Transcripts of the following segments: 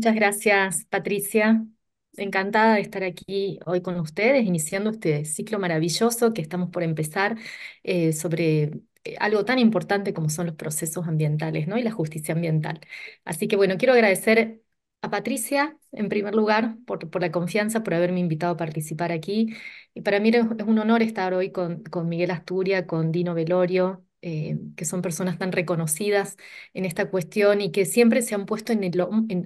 Muchas gracias, Patricia. Encantada de estar aquí hoy con ustedes, iniciando este ciclo maravilloso que estamos por empezar eh, sobre eh, algo tan importante como son los procesos ambientales ¿no? y la justicia ambiental. Así que bueno, quiero agradecer a Patricia, en primer lugar, por, por, la confianza, por haberme invitado a participar aquí. Y para mí es un honor estar hoy con, con Miguel Asturia, con Dino Velorio, eh, que son personas tan reconocidas en esta cuestión y que siempre se han puesto en,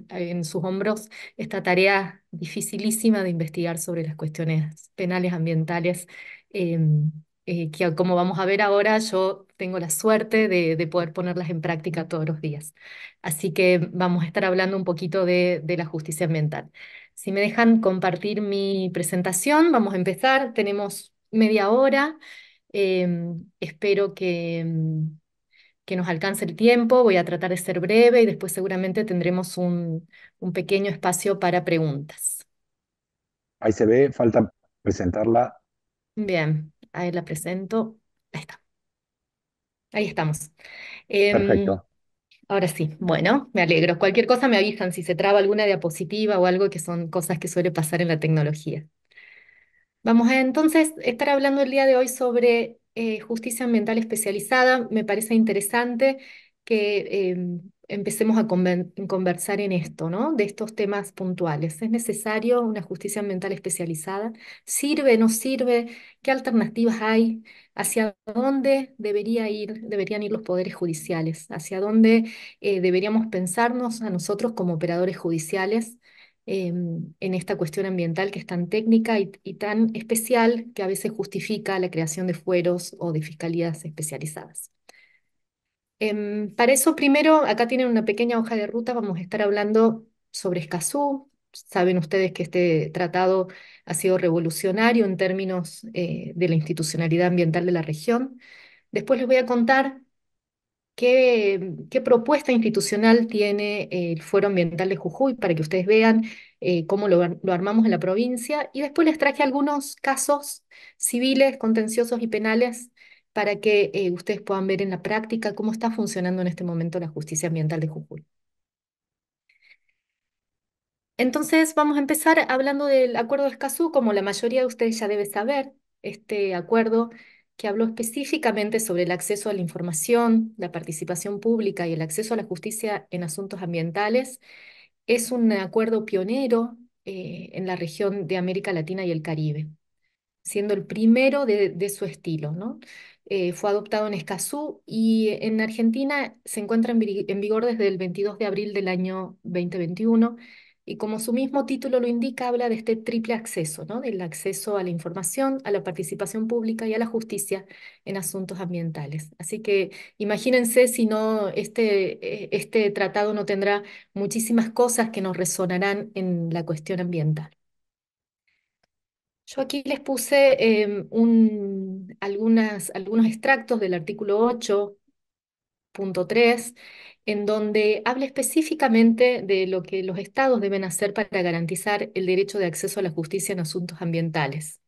en, sus hombros esta tarea dificilísima de investigar sobre las cuestiones penales ambientales. Em, eh, que como vamos a ver ahora, yo tengo la suerte de, poder ponerlas en práctica todos los días. Así que vamos a estar hablando un poquito de la justicia ambiental. Si me dejan compartir mi presentación, vamos a empezar. Tenemos media hora. Em, espero que, em, que, nos alcance el tiempo, voy a tratar de ser breve y después seguramente tendremos un, pequeño espacio para preguntas. Ahí se ve, falta presentarla. Bien, ahí la presento. Ahí está. Ahí estamos. Em, Perfecto. Ahora sí, bueno, me alegro. Cualquier cosa me avisan si se traba alguna diapositiva o algo que son cosas que suele pasar en la tecnología. Vamos a entonces estar hablando el día de hoy sobre eh, justicia ambiental especializada. Me parece interesante que em, empecemos a conversar en esto, ¿no? De estos temas puntuales. ¿Es necesario una justicia ambiental especializada? ¿Sirve, no sirve? ¿Qué alternativas hay? ¿Hacia dónde debería ir, deberían ir los poderes judiciales? ¿Hacia dónde eh, deberíamos pensarnos a nosotros como operadores judiciales? Em, en esta cuestión ambiental que es tan técnica y, tan especial que a veces justifica la creación de fueros o de fiscalías especializadas. Em, para eso, primero, acá tienen una pequeña hoja de ruta, vamos a estar hablando sobre Escazú. Saben ustedes que este tratado ha sido revolucionario en términos eh, de la institucionalidad ambiental de la región. Después les voy a contar qué, propuesta institucional tiene el Foro Ambiental de Jujuy para que ustedes vean eh, cómo lo, armamos en la provincia. Y después les traje algunos casos civiles, contenciosos y penales para que eh, ustedes puedan ver en la práctica cómo está funcionando en este momento la justicia ambiental de Jujuy. Entonces vamos a empezar hablando del acuerdo de Escazú, como la mayoría de ustedes ya debe saber, este acuerdo que habló específicamente sobre el acceso a la información, la participación pública y el acceso a la justicia en asuntos ambientales. Es un acuerdo pionero eh, en la región de América Latina y el Caribe, siendo el primero de, su estilo. ¿no? Eh, fue adoptado en Escazú y en Argentina se encuentra en vigor desde el 22 de abril del año 2021 y como su mismo título lo indica, habla de este triple acceso, ¿no? del acceso a la información, a la participación pública y a la justicia en asuntos ambientales. Así que imagínense si no, este, eh, este tratado no tendrá muchísimas cosas que nos resonarán en la cuestión ambiental. Yo aquí les puse em, algunos extractos del artículo 8.3 en donde habla específicamente de lo que los estados deben hacer para garantizar el derecho de acceso a la justicia en asuntos ambientales.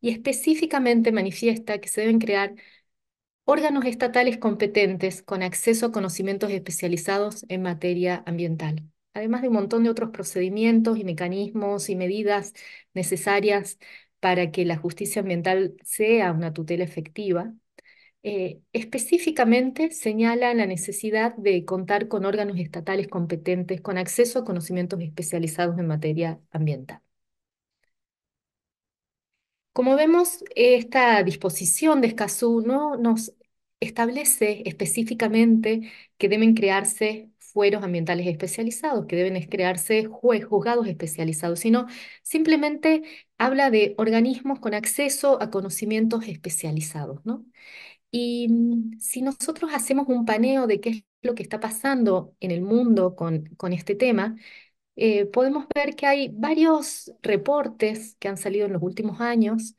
Y específicamente manifiesta que se deben crear órganos estatales competentes con acceso a conocimientos especializados en materia ambiental, además de un montón de otros procedimientos y mecanismos y medidas necesarias para que la justicia ambiental sea una tutela efectiva eh, específicamente señala la necesidad de contar con órganos estatales competentes con acceso a conocimientos especializados en materia ambiental. Como vemos, esta disposición de Escazú no nos establece específicamente que deben crearse fueros ambientales especializados, que deben crearse juzgados especializados, sino simplemente habla de organismos con acceso a conocimientos especializados, ¿no? Y mm, si nosotros hacemos un paneo de qué es lo que está pasando en el mundo con, con este tema, eh, podemos ver que hay varios reportes que han salido en los últimos años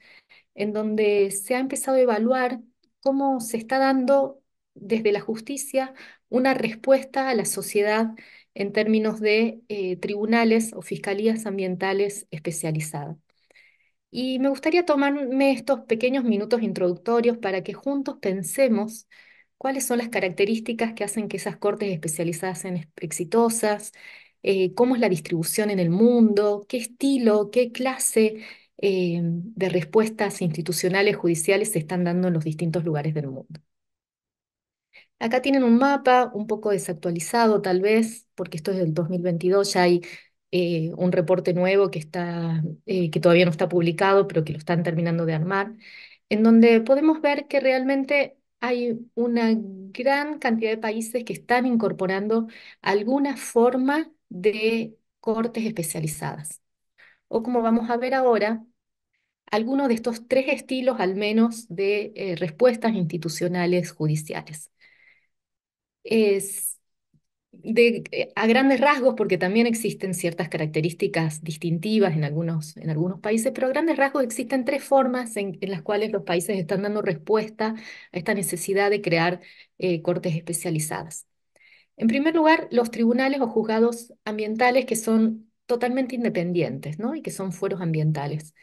en donde se ha empezado a evaluar cómo se está dando desde la justicia una respuesta a la sociedad en términos de eh, tribunales o fiscalías ambientales especializadas. Y me gustaría tomarme estos pequeños minutos introductorios para que juntos pensemos cuáles son las características que hacen que esas cortes especializadas sean exitosas, eh, cómo es la distribución en el mundo, qué estilo, qué clase eh, de respuestas institucionales, judiciales se están dando en los distintos lugares del mundo. Acá tienen un mapa un poco desactualizado tal vez, porque esto es del 2022, ya hay eh, un reporte nuevo que, está, eh, que todavía no está publicado, pero que lo están terminando de armar, en donde podemos ver que realmente hay una gran cantidad de países que están incorporando alguna forma de cortes especializadas. O como vamos a ver ahora, alguno de estos tres estilos al menos de eh, respuestas institucionales judiciales. Es, eh, a grandes rasgos, porque también existen ciertas características distintivas en algunos, en algunos países, pero a grandes rasgos existen tres formas en, las cuales los países están dando respuesta a esta necesidad de crear eh, cortes especializadas. En primer lugar, los tribunales o juzgados ambientales que son totalmente independientes ¿no? y que son fueros ambientales.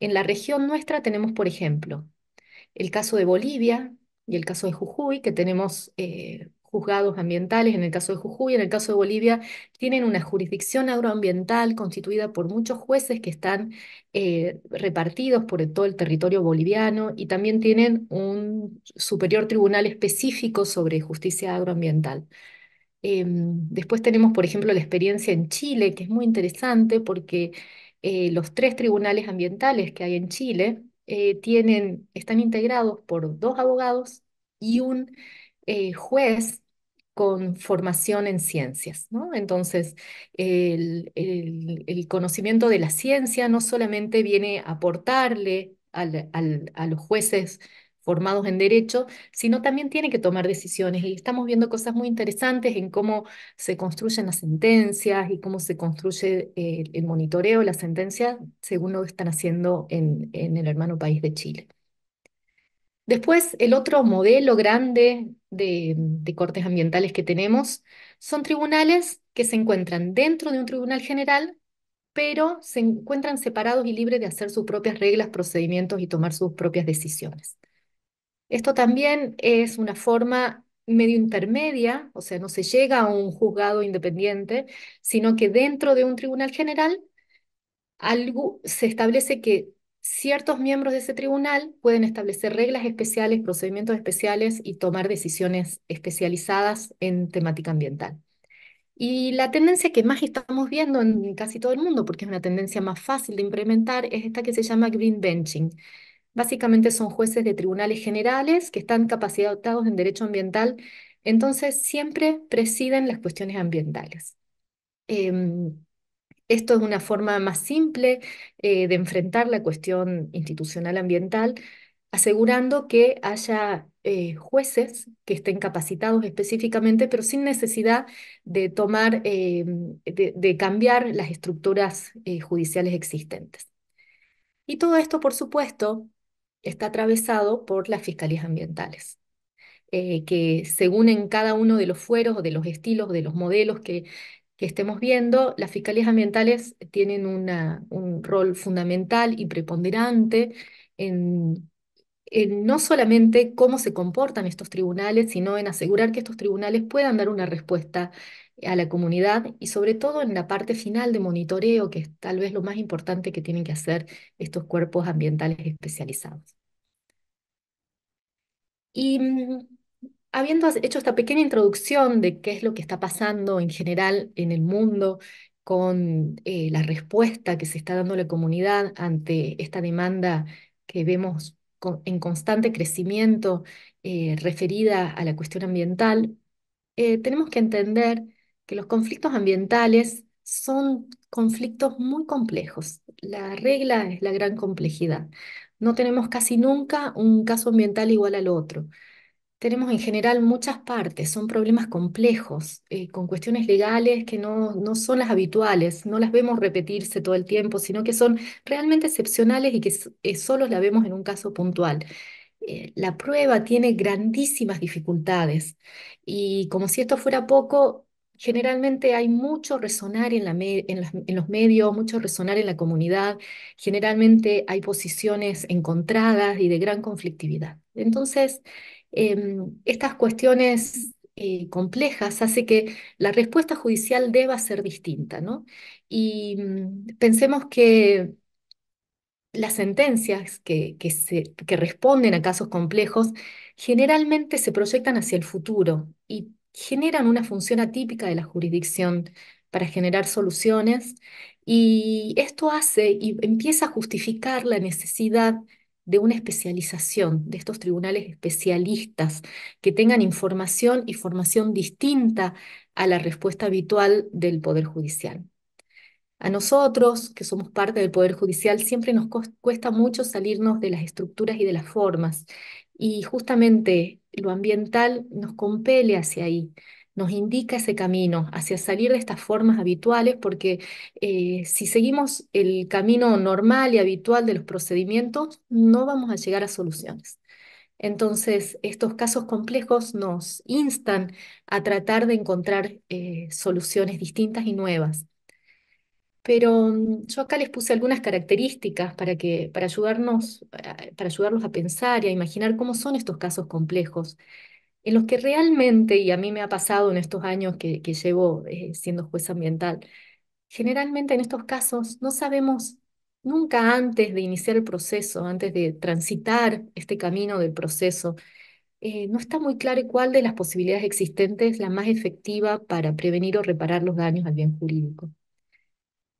En la región nuestra tenemos, por ejemplo, el caso de Bolivia y el caso de Jujuy, que tenemos... Eh, juzgados ambientales, en el caso de Jujuy, en el caso de Bolivia, tienen una jurisdicción agroambiental constituida por muchos jueces que están eh, repartidos por todo el territorio boliviano y también tienen un superior tribunal específico sobre justicia agroambiental. Em, después tenemos, por ejemplo, la experiencia en Chile, que es muy interesante porque eh, los tres tribunales ambientales que hay en Chile eh, tienen, están integrados por dos abogados y un juez con formación en ciencias. ¿no? Entonces, el, conocimiento de la ciencia no solamente viene a aportarle a los jueces formados en derecho, sino también tiene que tomar decisiones. Y estamos viendo cosas muy interesantes en cómo se construyen las sentencias y cómo se construye eh, el, monitoreo de las sentencias según lo están haciendo en, en el hermano país de Chile. Después, el otro modelo grande de, cortes ambientales que tenemos son tribunales que se encuentran dentro de un tribunal general, pero se encuentran separados y libres de hacer sus propias reglas, procedimientos y tomar sus propias decisiones. Esto también es una forma medio intermedia, o sea, no se llega a un juzgado independiente, sino que dentro de un tribunal general algo, se establece que ciertos miembros de ese tribunal pueden establecer reglas especiales, procedimientos especiales y tomar decisiones especializadas en temática ambiental. Y la tendencia que más estamos viendo en casi todo el mundo, porque es una tendencia más fácil de implementar, es esta que se llama green benching. Básicamente son jueces de tribunales generales que están capacitados en derecho ambiental, entonces siempre presiden las cuestiones ambientales. Em, esto es una forma más simple eh, de enfrentar la cuestión institucional ambiental, asegurando que haya eh, jueces que estén capacitados específicamente, pero sin necesidad de tomar, eh, de, cambiar las estructuras judiciales existentes. Y todo esto, por supuesto, está atravesado por las fiscalías ambientales. que según en cada uno de los fueros de los estilos, de los modelos que que estemos viendo, las fiscalías ambientales tienen un rol fundamental y preponderante en, en, no solamente cómo se comportan estos tribunales, sino en asegurar que estos tribunales puedan dar una respuesta a la comunidad y sobre todo en la parte final de monitoreo, que es tal vez lo más importante que tienen que hacer estos cuerpos ambientales especializados. Y mm, habiendo hecho esta pequeña introducción de qué es lo que está pasando en general en el mundo con eh, la respuesta que se está dando la comunidad ante esta demanda que vemos en constante crecimiento eh, referida a la cuestión ambiental, eh, tenemos que entender que los conflictos ambientales son conflictos muy complejos. La regla es la gran complejidad. No tenemos casi nunca un caso ambiental igual al otro. Tenemos en general muchas partes, son problemas complejos, eh, con cuestiones legales que no, no son las habituales, no las vemos repetirse todo el tiempo, sino que son realmente excepcionales y que eh, solo la vemos en un caso puntual. Eh, la prueba tiene grandísimas dificultades y como si esto fuera poco, generalmente hay mucho resonar en la en los medios, mucho resonar en la comunidad, generalmente hay posiciones encontradas y de gran conflictividad. Entonces, Em, estas cuestiones eh, complejas hace que la respuesta judicial deba ser distinta, ¿no? Y mm, pensemos que las sentencias que, que, se, que responden a casos complejos generalmente se proyectan hacia el futuro y generan una función atípica de la jurisdicción para generar soluciones y esto hace y empieza a justificar la necesidad de una especialización, de estos tribunales especialistas que tengan información y formación distinta a la respuesta habitual del Poder Judicial. A nosotros, que somos parte del Poder Judicial, siempre nos cuesta mucho salirnos de las estructuras y de las formas. Y justamente lo ambiental nos compele hacia ahí, nos indica ese camino hacia salir de estas formas habituales, porque eh, si seguimos el camino normal y habitual de los procedimientos, no vamos a llegar a soluciones. Entonces, estos casos complejos nos instan a tratar de encontrar eh, soluciones distintas y nuevas. Pero mm, yo acá les puse algunas características para, que, para, ayudarnos, eh, para ayudarlos a pensar y a imaginar cómo son estos casos complejos en los que realmente, y a mí me ha pasado en estos años que, llevo eh, siendo juez ambiental, generalmente en estos casos no sabemos nunca antes de iniciar el proceso, antes de transitar este camino del proceso, eh, no está muy claro cuál de las posibilidades existentes es la más efectiva para prevenir o reparar los daños al bien jurídico.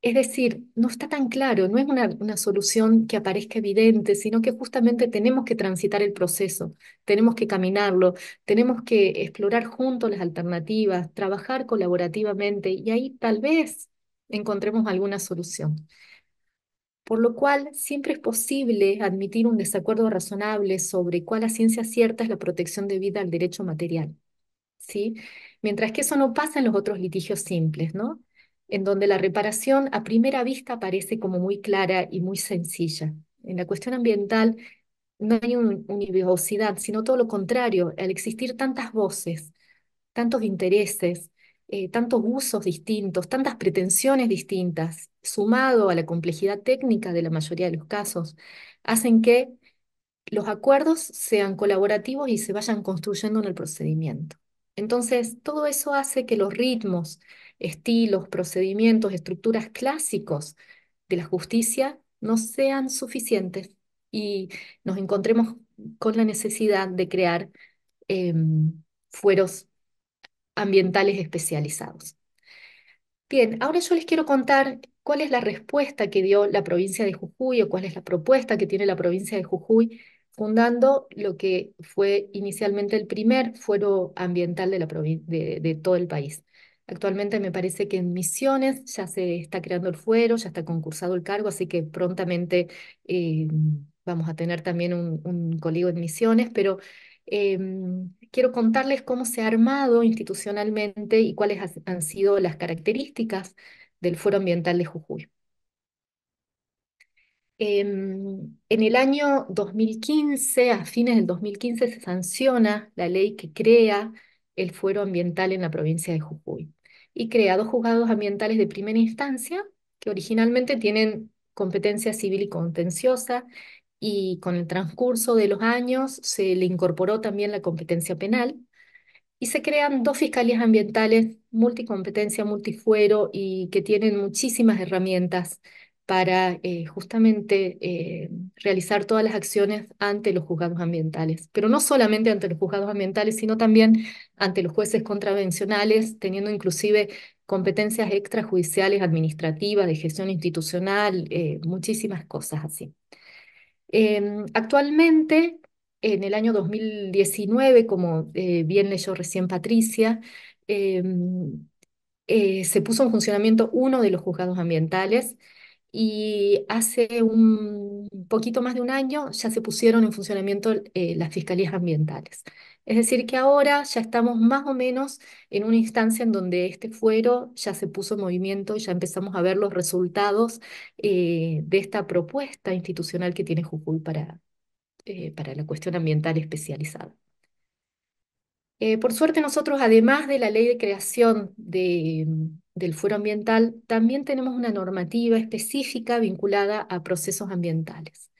Es decir, no está tan claro, no es una, una, solución que aparezca evidente, sino que justamente tenemos que transitar el proceso, tenemos que caminarlo, tenemos que explorar juntos las alternativas, trabajar colaborativamente y ahí tal vez encontremos alguna solución. Por lo cual, siempre es posible admitir un desacuerdo razonable sobre cuál a ciencia cierta es la protección de vida al derecho material. ¿sí? Mientras que eso no pasa en los otros litigios simples, ¿no? en donde la reparación a primera vista parece como muy clara y muy sencilla. En la cuestión ambiental no hay un, univocidad, sino todo lo contrario, al existir tantas voces, tantos intereses, eh, tantos usos distintos, tantas pretensiones distintas, sumado a la complejidad técnica de la mayoría de los casos, hacen que los acuerdos sean colaborativos y se vayan construyendo en el procedimiento. Entonces, todo eso hace que los ritmos, estilos, procedimientos, estructuras clásicos de la justicia no sean suficientes y nos encontremos con la necesidad de crear em, fueros ambientales especializados. Bien, ahora yo les quiero contar cuál es la respuesta que dio la provincia de Jujuy o cuál es la propuesta que tiene la provincia de Jujuy fundando lo que fue inicialmente el primer fuero ambiental de, de todo el país. Actualmente me parece que en Misiones ya se está creando el fuero, ya está concursado el cargo, así que prontamente eh, vamos a tener también un, un colegio en Misiones, pero em, quiero contarles cómo se ha armado institucionalmente y cuáles han sido las características del fuero Ambiental de Jujuy. Em, en el año 2015, a fines del 2015, se sanciona la ley que crea el Fuero Ambiental en la provincia de Jujuy y crea dos juzgados ambientales de primera instancia, que originalmente tienen competencia civil y contenciosa, y con el transcurso de los años se le incorporó también la competencia penal, y se crean dos fiscalías ambientales multicompetencia, multifuero, y que tienen muchísimas herramientas para eh, justamente eh, realizar todas las acciones ante los juzgados ambientales, pero no solamente ante los juzgados ambientales, sino también ante los jueces contravencionales, teniendo inclusive competencias extrajudiciales, administrativas, de gestión institucional, eh, muchísimas cosas así. Em, actualmente, en el año 2019, como bien leyó recién Patricia, em, se puso en funcionamiento uno de los juzgados ambientales, y hace un poquito más de un año ya se pusieron en funcionamiento eh, las fiscalías ambientales. Es decir, que ahora ya estamos más o menos en una instancia en donde este fuero ya se puso en movimiento y ya empezamos a ver los resultados eh, de esta propuesta institucional que tiene Jujuy para, eh, para la cuestión ambiental especializada. por suerte nosotros, además de la ley de creación de, del fuero ambiental, también tenemos una normativa específica vinculada a procesos ambientales.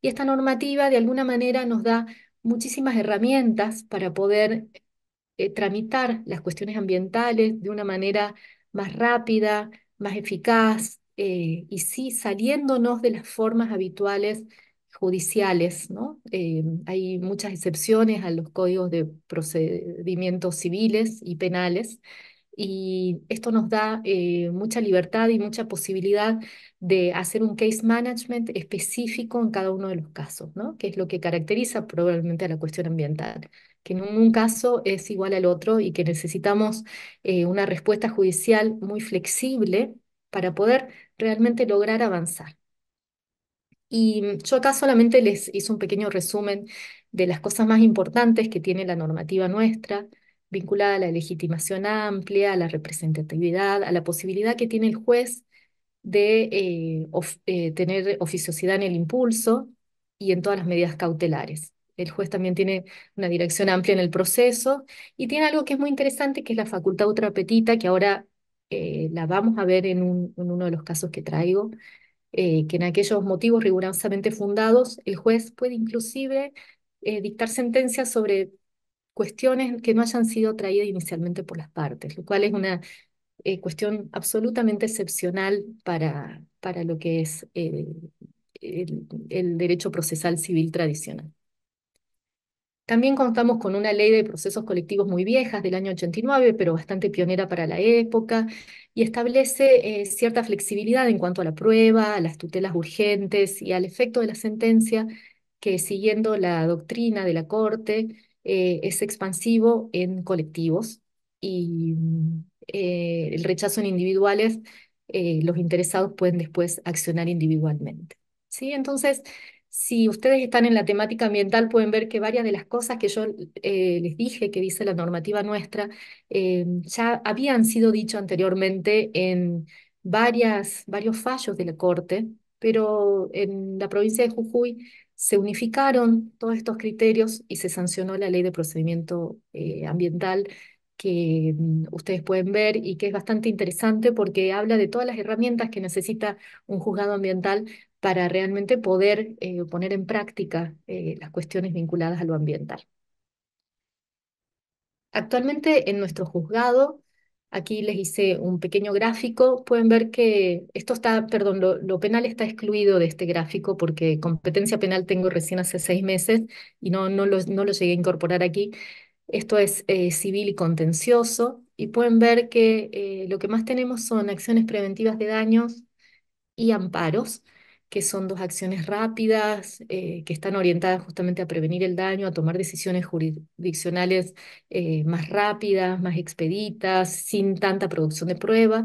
Y esta normativa de alguna manera nos da muchísimas herramientas para poder eh, tramitar las cuestiones ambientales de una manera más rápida, más eficaz eh, y sí saliéndonos de las formas habituales judiciales. ¿no? Eh, hay muchas excepciones a los códigos de procedimientos civiles y penales y esto nos da eh, mucha libertad y mucha posibilidad de hacer un case management específico en cada uno de los casos, ¿no? que es lo que caracteriza probablemente a la cuestión ambiental, que en un caso es igual al otro y que necesitamos eh, una respuesta judicial muy flexible para poder realmente lograr avanzar. Y mm, yo acá solamente les hice un pequeño resumen de las cosas más importantes que tiene la normativa nuestra, vinculada a la legitimación amplia, a la representatividad, a la posibilidad que tiene el juez de eh, eh, tener oficiosidad en el impulso y en todas las medidas cautelares. El juez también tiene una dirección amplia en el proceso y tiene algo que es muy interesante, que es la facultad ultrapetita, que ahora eh, la vamos a ver en, en, uno de los casos que traigo, que en aquellos motivos rigurosamente fundados, el juez puede inclusive dictar sentencias sobre cuestiones que no hayan sido traídas inicialmente por las partes, lo cual es una eh, cuestión absolutamente excepcional para, para lo que es eh, el, derecho procesal civil tradicional. También contamos con una ley de procesos colectivos muy viejas del año 89, pero bastante pionera para la época, y establece eh, cierta flexibilidad en cuanto a la prueba, a las tutelas urgentes y al efecto de la sentencia, que siguiendo la doctrina de la Corte, eh, es expansivo en colectivos y mm, eh, el rechazo en individuales, eh, los interesados pueden después accionar individualmente. ¿sí? Entonces, si ustedes están en la temática ambiental, pueden ver que varias de las cosas que yo les dije que dice la normativa nuestra ya habían sido dicho anteriormente en varias, varios fallos de la Corte, pero en la provincia de Jujuy se unificaron todos estos criterios y se sancionó la ley de procedimiento eh, ambiental que mm, ustedes pueden ver y que es bastante interesante porque habla de todas las herramientas que necesita un juzgado ambiental para realmente poder eh, poner en práctica eh, las cuestiones vinculadas a lo ambiental. Actualmente en nuestro juzgado Aquí les hice un pequeño gráfico. Pueden ver que esto está, perdón, lo, penal está excluido de este gráfico porque competencia penal tengo recién hace seis meses y no, no, lo, no lo llegué a incorporar aquí. Esto es eh, civil y contencioso. Y pueden ver que eh, lo que más tenemos son acciones preventivas de daños y amparos que son dos acciones rápidas, eh, que están orientadas justamente a prevenir el daño, a tomar decisiones jurisdiccionales eh, más rápidas, más expeditas, sin tanta producción de prueba.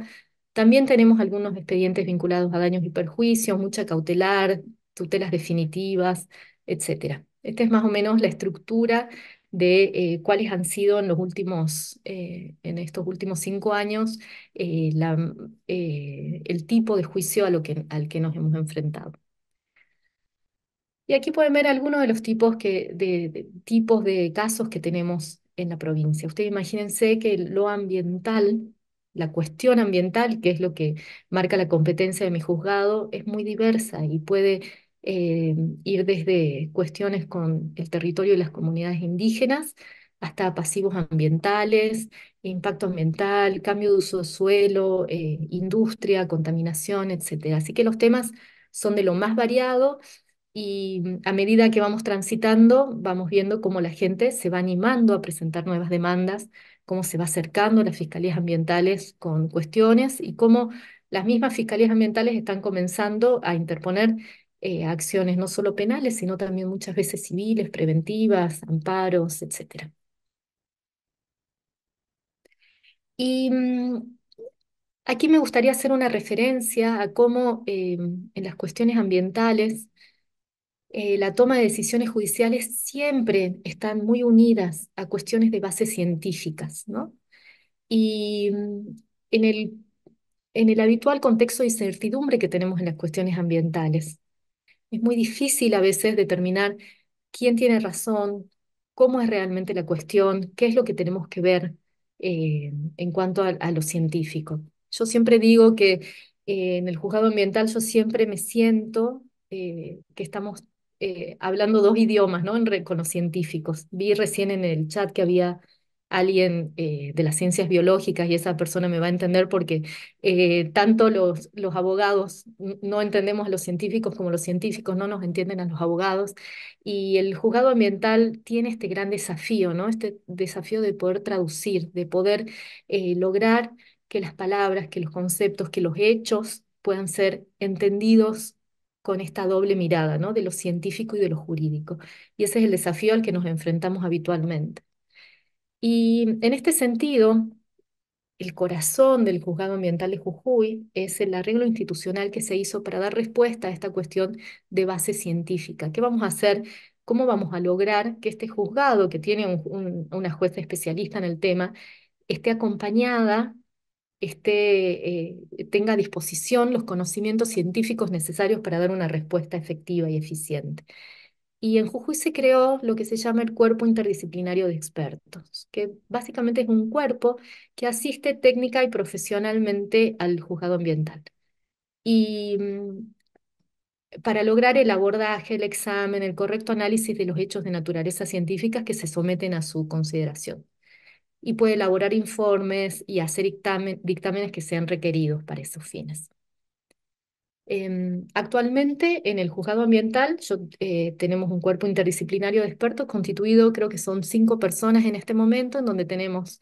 También tenemos algunos expedientes vinculados a daños y perjuicios, mucha cautelar, tutelas definitivas, etc. Esta es más o menos la estructura de eh, cuáles han sido en los últimos, eh, en estos últimos cinco años, eh, el tipo de juicio a lo que, al que nos hemos enfrentado. Y aquí pueden ver algunos de los tipos, que, de, tipos de casos que tenemos en la provincia. Ustedes imagínense que lo ambiental, la cuestión ambiental, que es lo que marca la competencia de mi juzgado, es muy diversa y puede eh, ir desde cuestiones con el territorio y las comunidades indígenas hasta pasivos ambientales, impacto ambiental, cambio de uso de suelo, eh, industria, contaminación, etc. Así que los temas son de lo más variado y mm, a medida que vamos transitando, vamos viendo cómo la gente se va animando a presentar nuevas demandas, cómo se va acercando las fiscalías ambientales con cuestiones y cómo las mismas fiscalías ambientales están comenzando a interponer eh, acciones no solo penales, sino también muchas veces civiles, preventivas, amparos, etc. Y mm, aquí me gustaría hacer una referencia a cómo eh, en las cuestiones ambientales eh, la toma de decisiones judiciales siempre están muy unidas a cuestiones de bases científicas, ¿no? Y mm, en el, en el habitual contexto de incertidumbre que tenemos en las cuestiones ambientales, es muy difícil a veces determinar quién tiene razón, cómo es realmente la cuestión, qué es lo que tenemos que ver eh, en cuanto a, los lo científico. Yo siempre digo que eh, en el juzgado ambiental yo siempre me siento eh, que estamos hablando dos idiomas, ¿no? con los científicos. Vi recién en el chat que había alguien eh, de las ciencias biológicas y esa persona me va a entender porque eh, tanto los, abogados no entendemos a los científicos como los científicos no nos entienden a los abogados. Y el juzgado ambiental tiene este gran desafío, ¿no? Este desafío de poder traducir, de poder eh, lograr que las palabras, que los conceptos, que los hechos puedan ser entendidos con esta doble mirada, ¿no? De lo científico y de lo jurídico. Y ese es el desafío al que nos enfrentamos habitualmente. Y en este sentido, el corazón del juzgado ambiental de Jujuy es el arreglo institucional que se hizo para dar respuesta a esta cuestión de base científica. ¿Qué vamos a hacer? ¿Cómo vamos a lograr que este juzgado, que tiene una jueza especialista en el tema, esté acompañada, eh, tenga a disposición los conocimientos científicos necesarios para dar una respuesta efectiva y eficiente? Y en Jujuy se creó lo que se llama el Cuerpo Interdisciplinario de Expertos, que básicamente es un cuerpo que asiste técnica y profesionalmente al juzgado ambiental. Y mm, para lograr el abordaje, el examen, el correcto análisis de los hechos de naturaleza científica que se someten a su consideración. Y puede elaborar informes y hacer dictámenes que sean requeridos para esos fines. Em, actualmente en el juzgado ambiental yo, eh, tenemos un cuerpo interdisciplinario de expertos constituido, creo que son cinco personas en este momento, en donde tenemos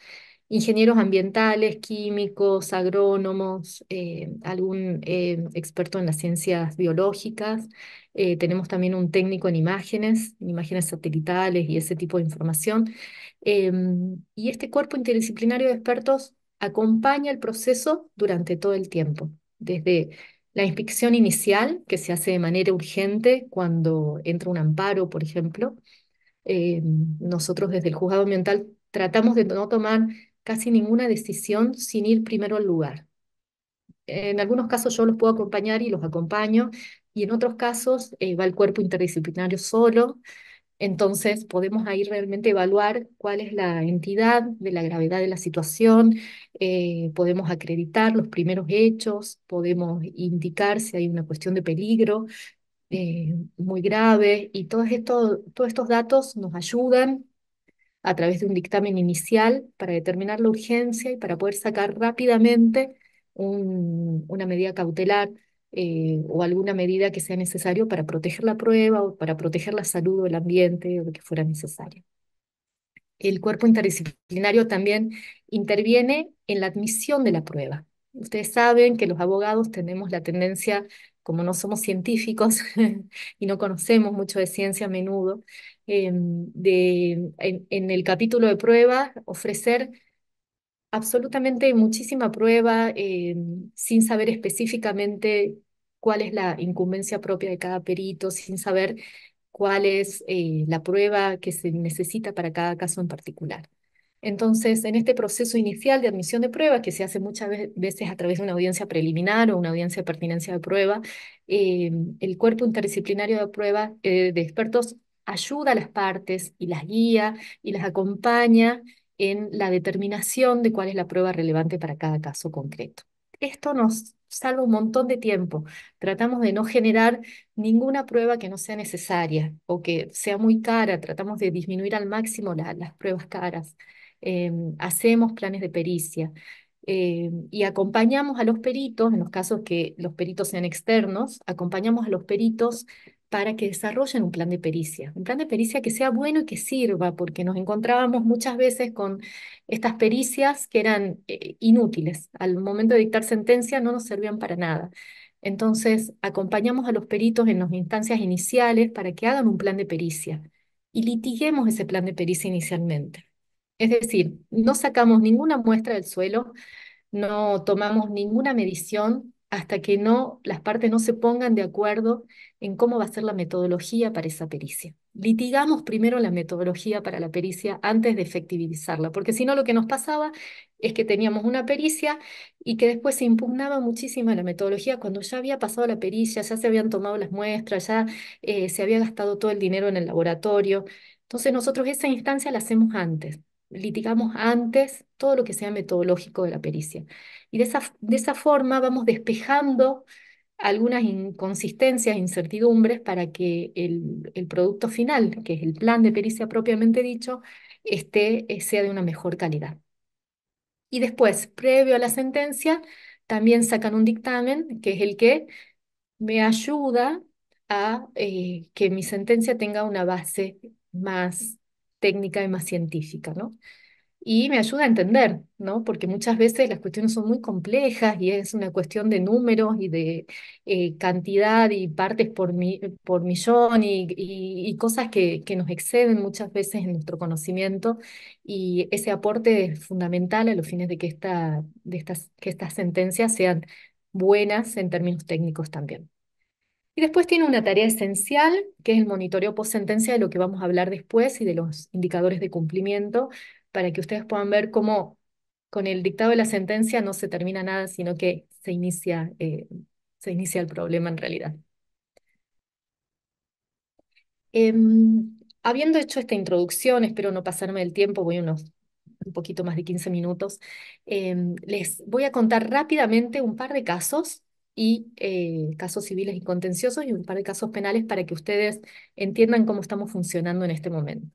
ingenieros ambientales, químicos, agrónomos, eh, algún eh, experto en las ciencias biológicas, tenemos también un técnico en imágenes, imágenes satelitales y ese tipo de información. Em, y este cuerpo interdisciplinario de expertos acompaña el proceso durante todo el tiempo, desde la inspección inicial, que se hace de manera urgente cuando entra un amparo, por ejemplo, eh, nosotros desde el juzgado ambiental tratamos de no tomar casi ninguna decisión sin ir primero al lugar. En algunos casos yo los puedo acompañar y los acompaño, y en otros casos eh, va el cuerpo interdisciplinario solo, entonces podemos ahí realmente evaluar cuál es la entidad de la gravedad de la situación, eh, podemos acreditar los primeros hechos, podemos indicar si hay una cuestión de peligro eh, muy grave y todos estos, datos nos ayudan a través de un dictamen inicial para determinar la urgencia y para poder sacar rápidamente una medida cautelar eh, o alguna medida que sea necesario para proteger la prueba o para proteger la salud o el ambiente o lo que fuera necesario. El cuerpo interdisciplinario también interviene en la admisión de la prueba. Ustedes saben que los abogados tenemos la tendencia, como no somos científicos y no conocemos mucho de ciencia a menudo, em, de, en el capítulo de pruebas ofrecer absolutamente muchísima prueba eh, sin saber específicamente cuál es la incumbencia propia de cada perito, sin saber cuál es eh, la prueba que se necesita para cada caso en particular. Entonces, en este proceso inicial de admisión de pruebas, que se hace muchas veces a través de una audiencia preliminar o una audiencia de pertinencia de prueba, eh, el cuerpo interdisciplinario de prueba de expertos ayuda a las partes y las guía y las acompaña en la determinación de cuál es la prueba relevante para cada caso concreto. Esto nos salva un montón de tiempo. Tratamos de no generar ninguna prueba que no sea necesaria o que sea muy cara. Tratamos de disminuir al máximo las pruebas caras. Em, hacemos planes de pericia. Em, y acompañamos a los peritos, en los casos que los peritos sean externos, acompañamos a los peritos para que desarrollen un plan de pericia, un plan de pericia que sea bueno y que sirva, porque nos encontrábamos muchas veces con estas pericias que eran eh, inútiles. Al momento de dictar sentencia no nos servían para nada. Entonces, acompañamos a los peritos en las instancias iniciales para que hagan un plan de pericia y litiguemos ese plan de pericia inicialmente. Es decir, no sacamos ninguna muestra del suelo, no tomamos ninguna medición hasta que no, las partes no se pongan de acuerdo en cómo va a ser la metodología para esa pericia. Litigamos primero la metodología para la pericia antes de efectivizarla, porque si no lo que nos pasaba es que teníamos una pericia y que después se impugnaba muchísimo la metodología cuando ya había pasado la pericia, ya se habían tomado las muestras, ya eh, se había gastado todo el dinero en el laboratorio. Entonces nosotros esa instancia la hacemos antes, litigamos antes todo lo que sea metodológico de la pericia. Y de esa, de esa forma vamos despejando algunas inconsistencias, incertidumbres para que el, producto final, que es el plan de pericia propiamente dicho, esté, eh, sea de una mejor calidad. Y después, previo a la sentencia, también sacan un dictamen que es el que me ayuda a eh, que mi sentencia tenga una base más técnica y más científica, ¿no? y me ayuda a entender, ¿no? Porque muchas veces las cuestiones son muy complejas y es una cuestión de números y de eh, cantidad y partes por, por millón y, y, cosas que, que, nos exceden muchas veces en nuestro conocimiento y ese aporte es fundamental a los fines de que, esta, de estas, que estas sentencias sean buenas en términos técnicos también. Y después tiene una tarea esencial, que es el monitoreo post sentencia de lo que vamos a hablar después y de los indicadores de cumplimiento, para que ustedes puedan ver cómo con el dictado de la sentencia no se termina nada, sino que se inicia, eh, se inicia el problema en realidad. Em, habiendo hecho esta introducción, espero no pasarme el tiempo, voy unos un poquito más de 15 minutos, em, les voy a contar rápidamente un par de casos y eh, casos civiles y contenciosos y un par de casos penales para que ustedes entiendan cómo estamos funcionando en este momento.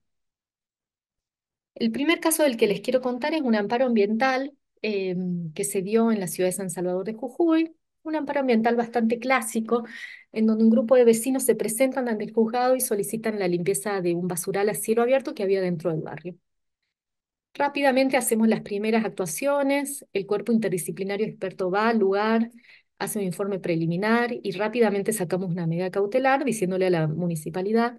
El primer caso del que les quiero contar es un amparo ambiental em, que se dio en la ciudad de San Salvador de Jujuy, un amparo ambiental bastante clásico, en donde un grupo de vecinos se presentan ante el juzgado y solicitan la limpieza de un basural a cielo abierto que había dentro del barrio. Rápidamente hacemos las primeras actuaciones, el cuerpo interdisciplinario experto va al lugar, hace un informe preliminar y rápidamente sacamos una medida cautelar diciéndole a la municipalidad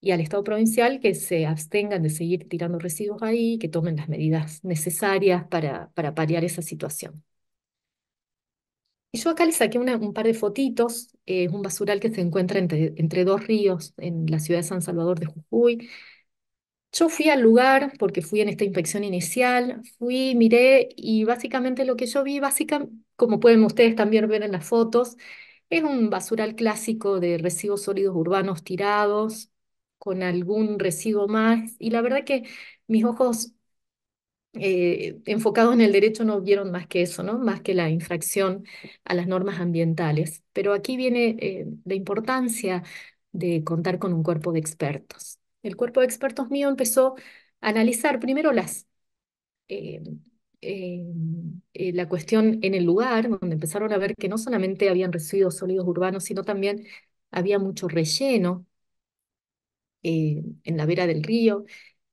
y al Estado provincial que se abstengan de seguir tirando residuos ahí, que tomen las medidas necesarias para, para paliar esa situación. Y yo acá les saqué un par de fotitos, eh, es un basural que se encuentra entre, entre dos ríos en la ciudad de San Salvador de Jujuy. Yo fui al lugar porque fui en esta inspección inicial, fui, miré y básicamente lo que yo vi, básicamente, como pueden ustedes también ver en las fotos, es un basural clásico de residuos sólidos urbanos tirados, con algún residuo más. Y la verdad que mis ojos eh, enfocados en el derecho no vieron más que eso, ¿no? Más que la infracción a las normas ambientales. Pero aquí viene eh, la importancia de contar con un cuerpo de expertos. El cuerpo de expertos mío empezó a analizar primero las, eh, la cuestión en el lugar, donde empezaron a ver que no solamente habían residuos sólidos urbanos, sino también había mucho relleno, eh, en la vera del río,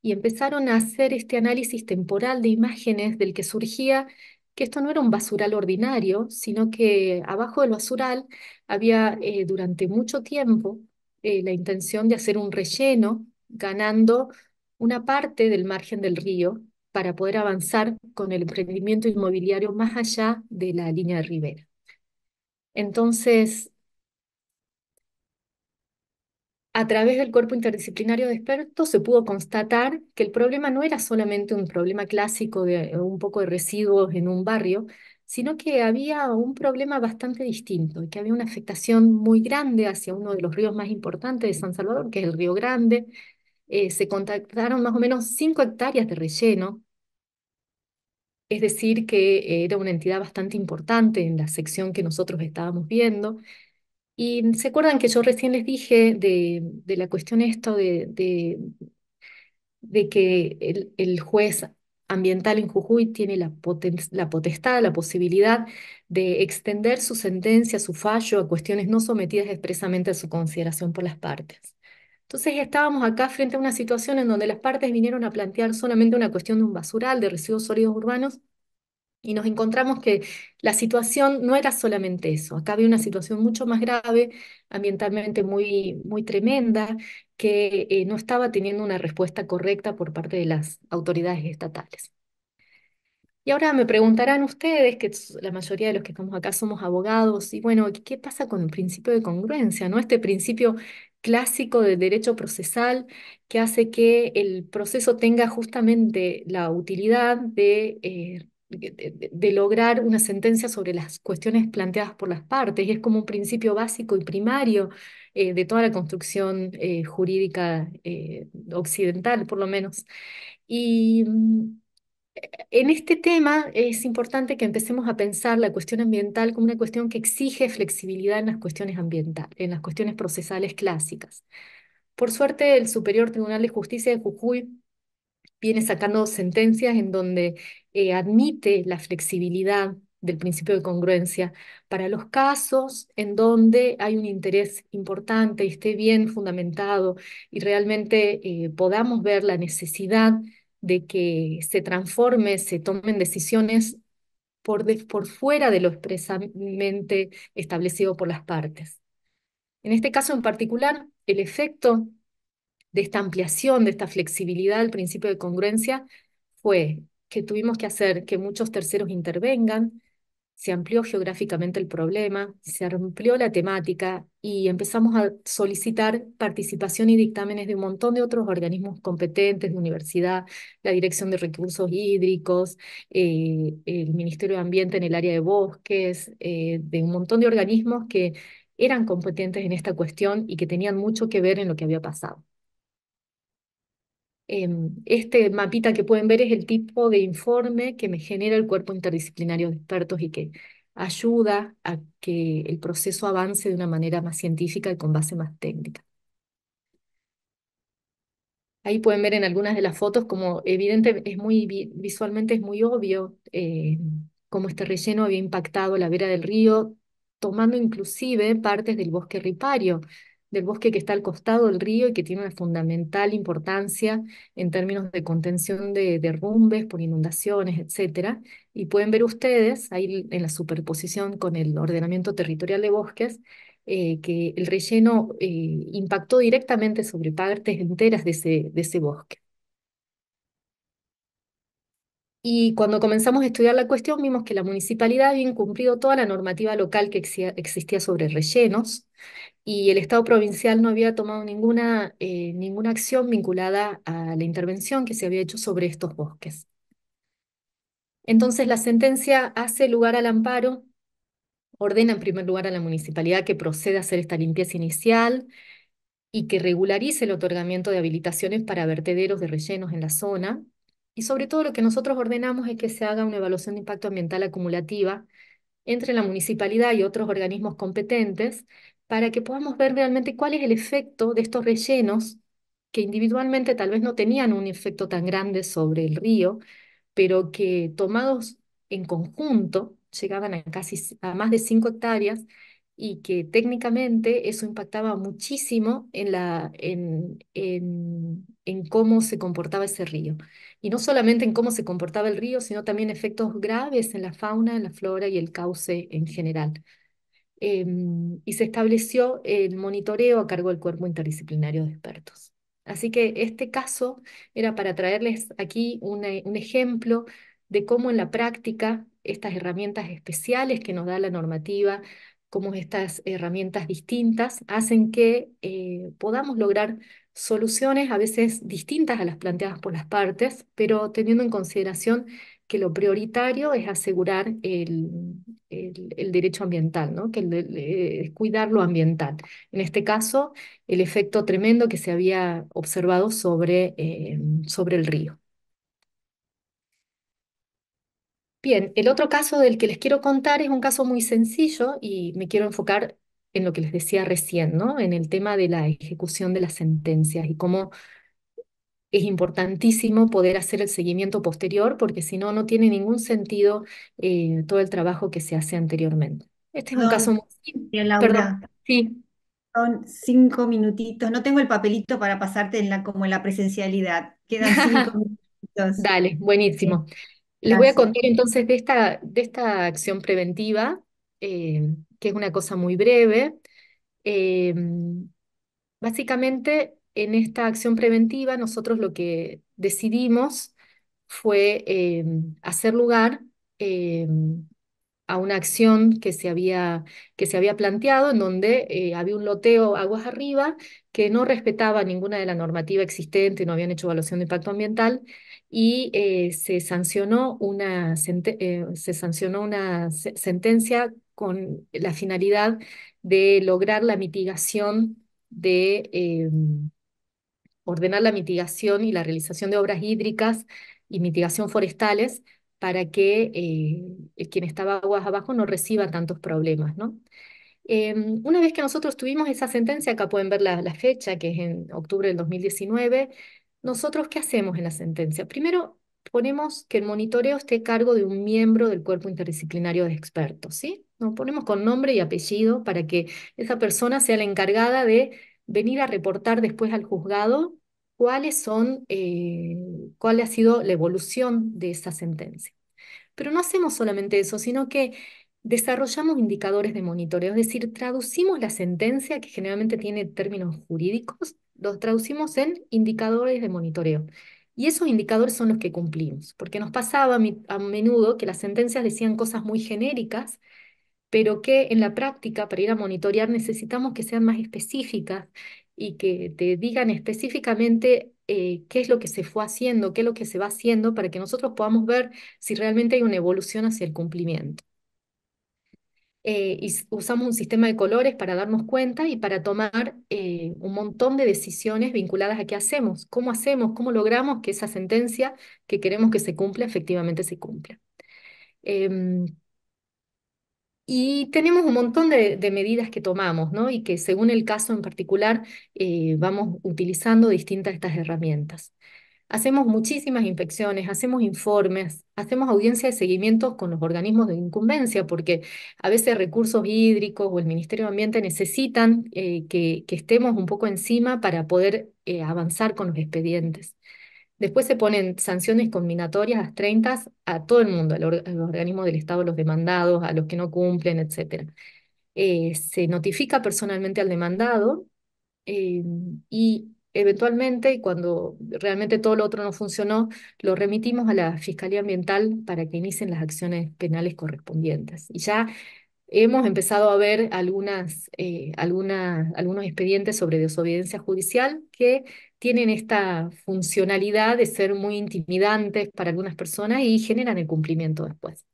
y empezaron a hacer este análisis temporal de imágenes del que surgía que esto no era un basural ordinario, sino que abajo del basural había eh, durante mucho tiempo eh, la intención de hacer un relleno, ganando una parte del margen del río para poder avanzar con el emprendimiento inmobiliario más allá de la línea de ribera. Entonces, a través del cuerpo interdisciplinario de expertos se pudo constatar que el problema no era solamente un problema clásico de eh, un poco de residuos en un barrio, sino que había un problema bastante distinto y que había una afectación muy grande hacia uno de los ríos más importantes de San Salvador, que es el Río Grande. Eh, se contactaron más o menos 5 hectáreas de relleno, es decir, que eh, era una entidad bastante importante en la sección que nosotros estábamos viendo. Y mm, se acuerdan que yo recién les dije de, la cuestión esto de, de, que el, juez ambiental en Jujuy tiene la, la potestad, la posibilidad de extender su sentencia, su fallo a cuestiones no sometidas expresamente a su consideración por las partes. Entonces estábamos acá frente a una situación en donde las partes vinieron a plantear solamente una cuestión de un basural, de residuos sólidos urbanos, y nos encontramos que la situación no era solamente eso, acá había una situación mucho más grave, ambientalmente muy, muy tremenda, que eh, no estaba teniendo una respuesta correcta por parte de las autoridades estatales. Y ahora me preguntarán ustedes, que la mayoría de los que estamos acá somos abogados, y bueno, ¿qué pasa con el principio de congruencia? ¿no? Este principio clásico del derecho procesal que hace que el proceso tenga justamente la utilidad de... Eh, de, lograr una sentencia sobre las cuestiones planteadas por las partes, y es como un principio básico y primario eh, de toda la construcción eh, jurídica eh, occidental, por lo menos. Y mm, en este tema es importante que empecemos a pensar la cuestión ambiental como una cuestión que exige flexibilidad en las cuestiones ambientales, en las cuestiones procesales clásicas. Por suerte, el Superior Tribunal de Justicia de Jujuy viene sacando sentencias en donde eh, admite la flexibilidad del principio de congruencia para los casos en donde hay un interés importante y esté bien fundamentado y realmente eh, podamos ver la necesidad de que se transforme, se tomen decisiones por, por fuera de lo expresamente establecido por las partes. En este caso en particular, el efecto de esta ampliación, de esta flexibilidad del principio de congruencia, fue que tuvimos que hacer que muchos terceros intervengan, se amplió geográficamente el problema, se amplió la temática y empezamos a solicitar participación y dictámenes de un montón de otros organismos competentes, de universidad, la Dirección de Recursos Hídricos, eh, el Ministerio de Ambiente en el área de bosques, eh, de un montón de organismos que eran competentes en esta cuestión y que tenían mucho que ver en lo que había pasado. Em, este mapita que pueden ver es el tipo de informe que me genera el cuerpo interdisciplinario de expertos y que ayuda a que el proceso avance de una manera más científica y con base más técnica. Ahí pueden ver en algunas de las fotos como evidente, es muy, visualmente es muy obvio eh, cómo este relleno había impactado la vera del río, tomando inclusive partes del bosque ripario, del bosque que está al costado del río y que tiene una fundamental importancia en términos de contención de derrumbes por inundaciones, etcétera. Y pueden ver ustedes ahí en la superposición con el ordenamiento territorial de bosques eh, que el relleno eh, impactó directamente sobre partes enteras de ese, de ese bosque. Y cuando comenzamos a estudiar la cuestión, vimos que la municipalidad había incumplido toda la normativa local que existía sobre rellenos y el Estado provincial no había tomado ninguna, eh, ninguna acción vinculada a la intervención que se había hecho sobre estos bosques. Entonces, la sentencia hace lugar al amparo, ordena en primer lugar a la municipalidad que proceda a hacer esta limpieza inicial y que regularice el otorgamiento de habilitaciones para vertederos de rellenos en la zona, y sobre todo lo que nosotros ordenamos es que se haga una evaluación de impacto ambiental acumulativa entre la municipalidad y otros organismos competentes para que podamos ver realmente cuál es el efecto de estos rellenos que individualmente tal vez no tenían un efecto tan grande sobre el río, pero que tomados en conjunto llegaban a casi a más de 5 hectáreas y que técnicamente eso impactaba muchísimo en, la, en, en cómo se comportaba ese río y no solamente en cómo se comportaba el río, sino también efectos graves en la fauna, en la flora y el cauce en general. Em, y se estableció el monitoreo a cargo del cuerpo interdisciplinario de expertos. Así que este caso era para traerles aquí un eh, ejemplo de cómo en la práctica estas herramientas especiales que nos da la normativa, como estas herramientas distintas hacen que eh, podamos lograr soluciones a veces distintas a las planteadas por las partes, pero teniendo en consideración que lo prioritario es asegurar el, derecho ambiental, ¿no? que el, eh, cuidar lo ambiental. En este caso, el efecto tremendo que se había observado sobre, eh, sobre el río. Bien, el otro caso del que les quiero contar es un caso muy sencillo y me quiero enfocar en lo que les decía recién, ¿no? En el tema de la ejecución de las sentencias y cómo es importantísimo poder hacer el seguimiento posterior, porque si no, no tiene ningún sentido eh, todo el trabajo que se hace anteriormente. Este es un caso muy... simple, Perdón. Sí. Son cinco minutitos. No tengo el papelito para pasarte como en la presencialidad. Quedan cinco minutitos. Dale, buenísimo. Les voy a contar entonces de esta, de esta acción preventiva eh, que es una cosa muy breve. Em, básicamente, en esta acción preventiva, nosotros lo que decidimos fue em, hacer lugar em, a una acción que se había, que se había planteado, en donde eh, había un loteo aguas arriba que no respetaba ninguna de la normativa existente, no habían hecho evaluación de impacto ambiental, y eh, eh, se sancionó una, se sancionó una sentencia con la finalidad de lograr la mitigación de eh, ordenar la mitigación y la realización de obras hídricas y mitigación forestales para que eh, quien estaba aguas abajo no reciba tantos problemas, ¿no? Em, una vez que nosotros tuvimos esa sentencia, acá pueden ver la, fecha, que es en octubre del 2019, nosotros qué hacemos en la sentencia? Primero ponemos que el monitoreo esté a cargo de un miembro del cuerpo interdisciplinario de expertos, ¿sí? Nos ponemos con nombre y apellido para que esa persona sea la encargada de venir a reportar después al juzgado cuáles son, eh, cuál ha sido la evolución de esa sentencia. Pero no hacemos solamente eso, sino que desarrollamos indicadores de monitoreo, es decir, traducimos la sentencia, que generalmente tiene términos jurídicos, los traducimos en indicadores de monitoreo. Y esos indicadores son los que cumplimos, porque nos pasaba a menudo que las sentencias decían cosas muy genéricas pero que en la práctica, para ir a monitorear, necesitamos que sean más específicas y que te digan específicamente eh, qué es lo que se fue haciendo, qué es lo que se va haciendo, para que nosotros podamos ver si realmente hay una evolución hacia el cumplimiento. Eh, y usamos un sistema de colores para darnos cuenta y para tomar eh, un montón de decisiones vinculadas a qué hacemos, cómo hacemos, cómo logramos que esa sentencia que queremos que se cumpla efectivamente se cumpla. Em, y tenemos un montón de, medidas que tomamos, ¿no? Y que según el caso en particular, eh, vamos utilizando distintas estas herramientas. Hacemos muchísimas inspecciones, hacemos informes, hacemos audiencias de seguimiento con los organismos de incumbencia, porque a veces recursos hídricos o el Ministerio de Ambiente necesitan eh, que, estemos un poco encima para poder eh, avanzar con los expedientes. Después se ponen sanciones combinatorias a 30 a todo el mundo, al organismo del Estado, a los demandados, a los que no cumplen, etc. Eh, se notifica personalmente al demandado em, y eventualmente, cuando realmente todo lo otro no funcionó, lo remitimos a la Fiscalía Ambiental para que inicien las acciones penales correspondientes. Y ya Hemos empezado a ver eh, algunas, algunos expedientes sobre desobediencia judicial que tienen esta funcionalidad de ser muy intimidantes para algunas personas y generan el cumplimiento después.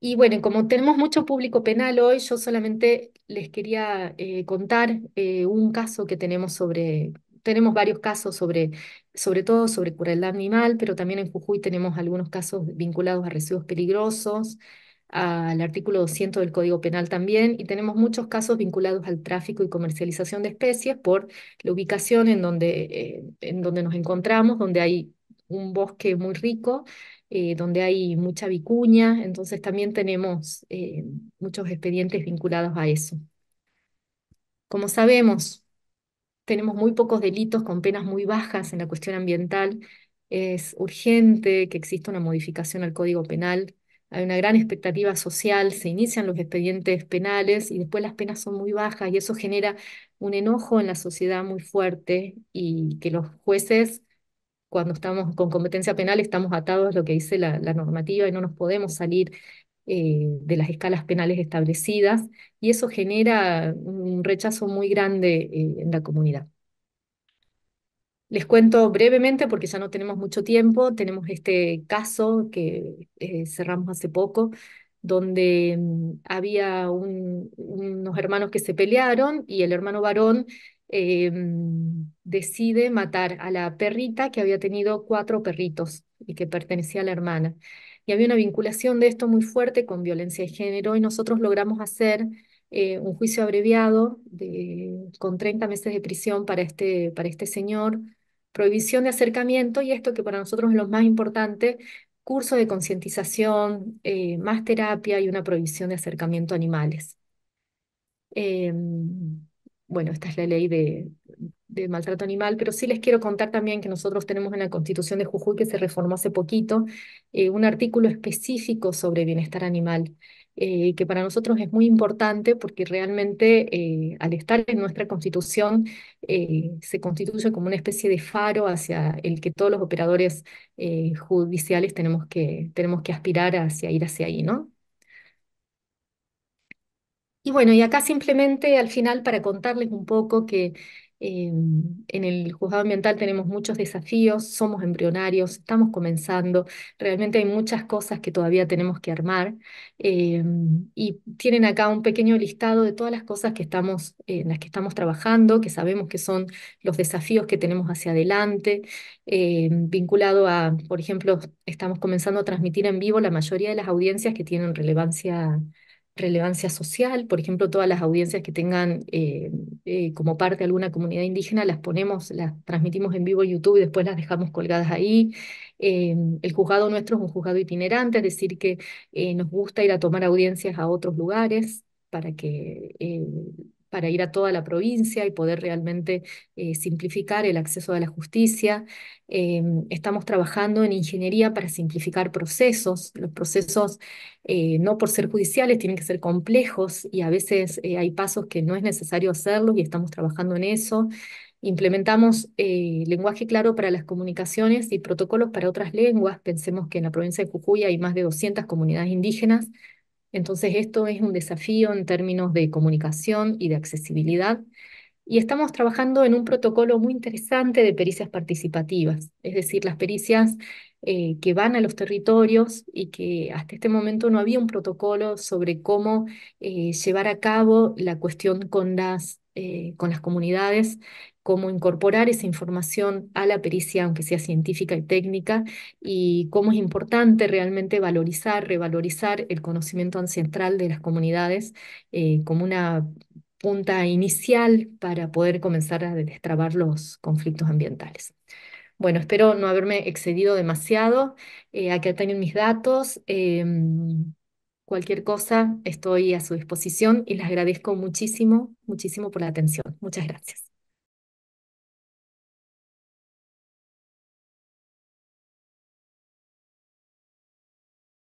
Y bueno, como tenemos mucho público penal hoy, yo solamente les quería eh, contar eh, un caso que tenemos sobre, tenemos varios casos sobre, sobre todo sobre crueldad animal, pero también en Jujuy tenemos algunos casos vinculados a residuos peligrosos, al artículo 200 del Código Penal también, y tenemos muchos casos vinculados al tráfico y comercialización de especies por la ubicación en donde, eh, en donde nos encontramos, donde hay un bosque muy rico, eh, donde hay mucha vicuña, entonces también tenemos eh, muchos expedientes vinculados a eso. Como sabemos, tenemos muy pocos delitos con penas muy bajas en la cuestión ambiental. Es urgente que exista una modificación al Código Penal hay una gran expectativa social, se inician los expedientes penales y después las penas son muy bajas y eso genera un enojo en la sociedad muy fuerte y que los jueces, cuando estamos con competencia penal, estamos atados a lo que dice la, normativa y no nos podemos salir eh, de las escalas penales establecidas y eso genera un rechazo muy grande eh, en la comunidad. Les cuento brevemente, porque ya no tenemos mucho tiempo, tenemos este caso que eh, cerramos hace poco, donde mm, había unos hermanos que se pelearon y el hermano varón eh, mm, decide matar a la perrita que había tenido cuatro perritos y que pertenecía a la hermana. Y había una vinculación de esto muy fuerte con violencia de género y nosotros logramos hacer eh, un juicio abreviado con 30 meses de prisión para este, para este señor prohibición de acercamiento y esto que para nosotros es lo más importante, curso de concientización, eh, más terapia y una prohibición de acercamiento a animales. Eh, bueno, esta es la ley de, maltrato animal, pero sí les quiero contar también que nosotros tenemos en la Constitución de Jujuy, que se reformó hace poquito, eh, un artículo específico sobre bienestar animal. Eh, que para nosotros es muy importante porque realmente eh, al estar en nuestra constitución eh, se constituye como una especie de faro hacia el que todos los operadores judiciales tenemos que, tenemos que aspirar hacia ir hacia ahí, ¿no? Y bueno, y acá simplemente al final para contarles un poco que en el juzgado ambiental tenemos muchos desafíos, somos embrionarios, estamos comenzando, realmente hay muchas cosas que todavía tenemos que armar eh, y tienen acá un pequeño listado de todas las cosas eh, en las que estamos trabajando, que sabemos que son los desafíos que tenemos hacia adelante, eh, vinculado a, por ejemplo, estamos comenzando a transmitir en vivo la mayoría de las audiencias que tienen relevancia relevancia social, por ejemplo, todas las audiencias que tengan eh, eh, como parte alguna comunidad indígena, las ponemos, las transmitimos en vivo YouTube y después las dejamos colgadas ahí. Eh, el juzgado nuestro es un juzgado itinerante, es decir, que nos gusta ir a tomar audiencias a otros lugares para que para ir a toda la provincia y poder realmente eh, simplificar el acceso a la justicia. Em, estamos trabajando en ingeniería para simplificar procesos. Los procesos, eh, no por ser judiciales, tienen que ser complejos y a veces eh, hay pasos que no es necesario hacerlos y estamos trabajando en eso. Implementamos lenguaje claro para las comunicaciones y protocolos para otras lenguas. Pensemos que en la provincia de Jujuy hay más de 200 comunidades indígenas entonces, esto es un desafío en términos de comunicación y de accesibilidad. Y estamos trabajando en un protocolo muy interesante de pericias participativas, es decir, las pericias eh, que van a los territorios y que hasta este momento no había un protocolo sobre cómo eh, llevar a cabo la cuestión con las eh, comunidades cómo incorporar esa información a la pericia, aunque sea científica y técnica, y cómo es importante realmente valorizar, revalorizar el conocimiento ancestral de las comunidades eh, como una punta inicial para poder comenzar a destrabar los conflictos ambientales. Bueno, espero no haberme excedido demasiado. aquí eh, acá tienen mis datos. Em, cualquier cosa estoy a su disposición y les agradezco muchísimo, muchísimo por la atención. Muchas gracias.